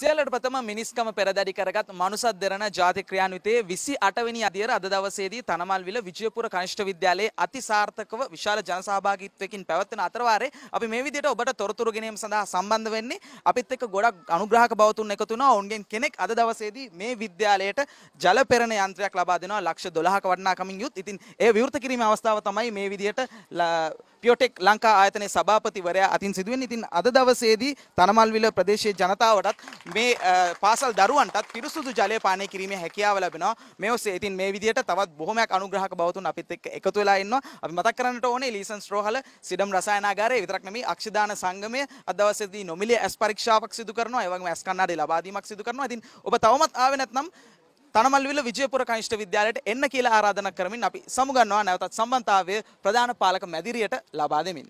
සියලට ප්‍රථම මිනිස්කම පෙරදැඩි කරගත් මනුසත් දෙරණ ජාති ක්‍රියාන්විතයේ විසි අටවැනි අධියර අද දවසේදී තනමල්විල විජයපුර කනිෂ්ඨ විද්‍යාලයේ අතිසාර්ථකව විශාල ජනසහභාගීත්වයකින් පැවැත්වෙන අතරවාරේ අපි මේ විදිහට ඔබට තොරතුරු ගෙනීම සඳහා සම්බන්ධ වෙන්නේ අපිත් එක්ක ගොඩක් අනුග්‍රාහක බවතුන් එකතු වුණා. ඔවුන්ගෙන් කෙනෙක් අද දවසේදී මේ විද්‍යාලයට ජල පෙරණ යන්ත්‍රයක් ලබා දෙනවා ලක්ෂ 12ක වටිනාකමින් යුත්. ඉතින් ඒ විවෘත කිරීමේ අවස්ථාව තමයි මේ විදිහට පියෝටෙක් ලංකා ආයතනයේ සභාපතිවරයා අතින් සිදුවෙන ඉතින් අද දවසේදී තනමල්විල ප්‍රදේශයේ ජනතාවටත් මේ පාසල් දරුවන්ටත් පිරිසුදු ජලය පානය කිරීමේ හැකියාව ලැබෙනවා මේ ඔස්සේ ඉතින් මේ විදිහට තවත් බොහොමයක් අනුග්‍රහක බවතුන් අපිත් එක්ක එකතු වෙලා ඉන්නවා අපි මතක් කරන්නට ඕනේ ලීසන් ස්ට්‍රෝහල සිඩම් රසායනාගාරයේ විතරක් නෙමෙයි අක්ෂදාන සංගමය අද දවසේදී නොමිලේ ඇස් පරීක්ෂාවක් සිදු කරනවා ඒ වගේම ඇස් කණ්ණාඩි ලබා දීමක් සිදු කරනවා ඉතින් ඔබ තවමත් ආවේ නැත්නම් තනමල්විල විජයපුර කනිෂ්ඨ විද්‍යාලයට එන්න කියලා ආරාධනා කරමින් අපි සමුගන්නවා නැවතත් සම්බන්ධතාවය ප්‍රධාන පාලක මැදිරියට ලබා දෙමින්.